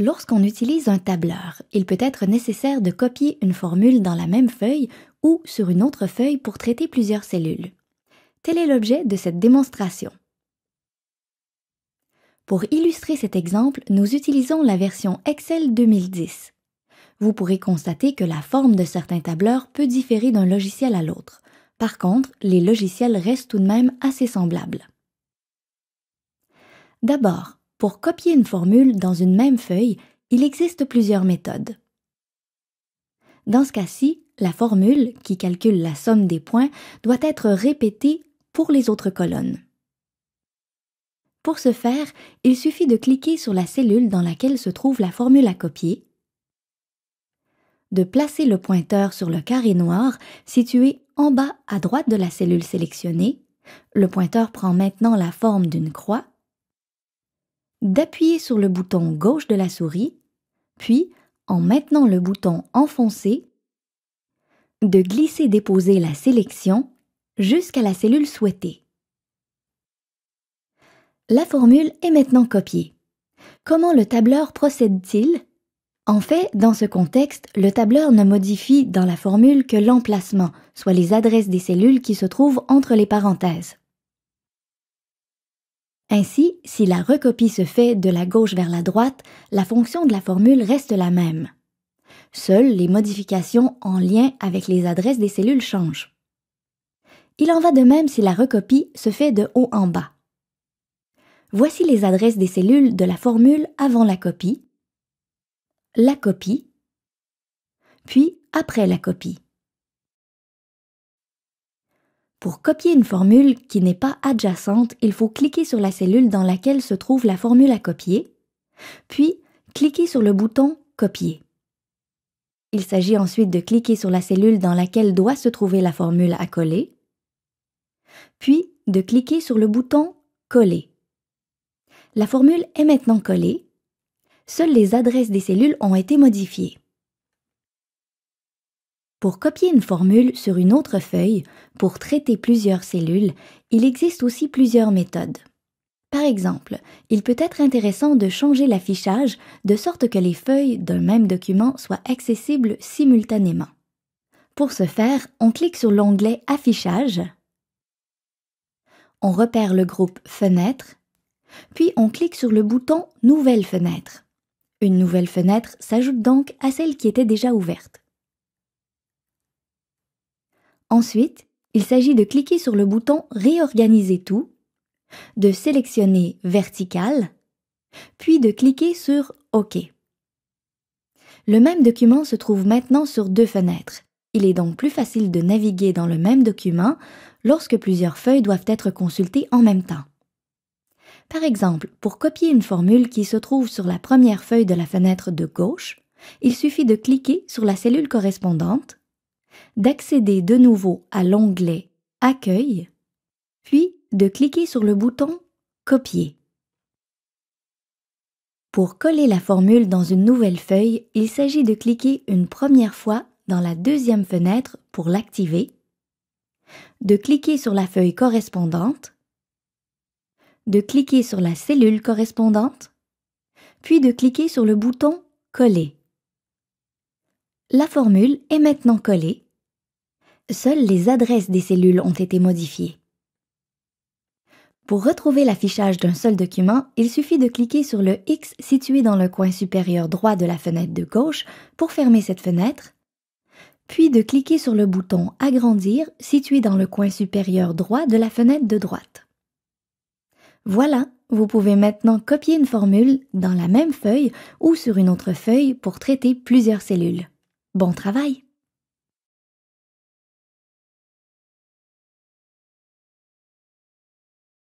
Lorsqu'on utilise un tableur, il peut être nécessaire de copier une formule dans la même feuille ou sur une autre feuille pour traiter plusieurs cellules. Tel est l'objet de cette démonstration. Pour illustrer cet exemple, nous utilisons la version Excel 2010. Vous pourrez constater que la forme de certains tableurs peut différer d'un logiciel à l'autre. Par contre, les logiciels restent tout de même assez semblables. D'abord, pour copier une formule dans une même feuille, il existe plusieurs méthodes. Dans ce cas-ci, la formule, qui calcule la somme des points, doit être répétée pour les autres colonnes. Pour ce faire, il suffit de cliquer sur la cellule dans laquelle se trouve la formule à copier, de placer le pointeur sur le carré noir situé en bas à droite de la cellule sélectionnée. Le pointeur prend maintenant la forme d'une croix d'appuyer sur le bouton gauche de la souris, puis, en maintenant le bouton enfoncé, de glisser-déposer la sélection jusqu'à la cellule souhaitée. La formule est maintenant copiée. Comment le tableur procède-t-il En fait, dans ce contexte, le tableur ne modifie dans la formule que l'emplacement, soit les adresses des cellules qui se trouvent entre les parenthèses. Ainsi, si la recopie se fait de la gauche vers la droite, la fonction de la formule reste la même. Seules les modifications en lien avec les adresses des cellules changent. Il en va de même si la recopie se fait de haut en bas. Voici les adresses des cellules de la formule avant la copie, la copie, puis après la copie. Pour copier une formule qui n'est pas adjacente, il faut cliquer sur la cellule dans laquelle se trouve la formule à copier, puis cliquer sur le bouton Copier. Il s'agit ensuite de cliquer sur la cellule dans laquelle doit se trouver la formule à coller, puis de cliquer sur le bouton Coller. La formule est maintenant collée, seules les adresses des cellules ont été modifiées. Pour copier une formule sur une autre feuille, pour traiter plusieurs cellules, il existe aussi plusieurs méthodes. Par exemple, il peut être intéressant de changer l'affichage de sorte que les feuilles d'un même document soient accessibles simultanément. Pour ce faire, on clique sur l'onglet Affichage, on repère le groupe Fenêtre, puis on clique sur le bouton Nouvelle fenêtre. Une nouvelle fenêtre s'ajoute donc à celle qui était déjà ouverte. Ensuite, il s'agit de cliquer sur le bouton Réorganiser tout, de sélectionner Vertical, puis de cliquer sur OK. Le même document se trouve maintenant sur deux fenêtres. Il est donc plus facile de naviguer dans le même document lorsque plusieurs feuilles doivent être consultées en même temps. Par exemple, pour copier une formule qui se trouve sur la première feuille de la fenêtre de gauche, il suffit de cliquer sur la cellule correspondante d'accéder de nouveau à l'onglet Accueil, puis de cliquer sur le bouton Copier. Pour coller la formule dans une nouvelle feuille, il s'agit de cliquer une première fois dans la deuxième fenêtre pour l'activer, de cliquer sur la feuille correspondante, de cliquer sur la cellule correspondante, puis de cliquer sur le bouton Coller. La formule est maintenant collée Seules les adresses des cellules ont été modifiées. Pour retrouver l'affichage d'un seul document, il suffit de cliquer sur le X situé dans le coin supérieur droit de la fenêtre de gauche pour fermer cette fenêtre, puis de cliquer sur le bouton Agrandir situé dans le coin supérieur droit de la fenêtre de droite. Voilà, vous pouvez maintenant copier une formule dans la même feuille ou sur une autre feuille pour traiter plusieurs cellules. Bon travail